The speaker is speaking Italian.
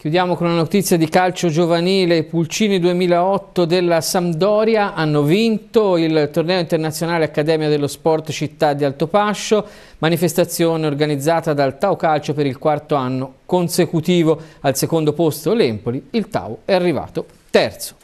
Chiudiamo con una notizia di calcio giovanile, i Pulcini 2008 della Sampdoria hanno vinto il torneo internazionale Accademia dello Sport Città di Altopascio, manifestazione organizzata dal Tau Calcio per il quarto anno consecutivo. Al secondo posto l'Empoli, il Tau è arrivato terzo.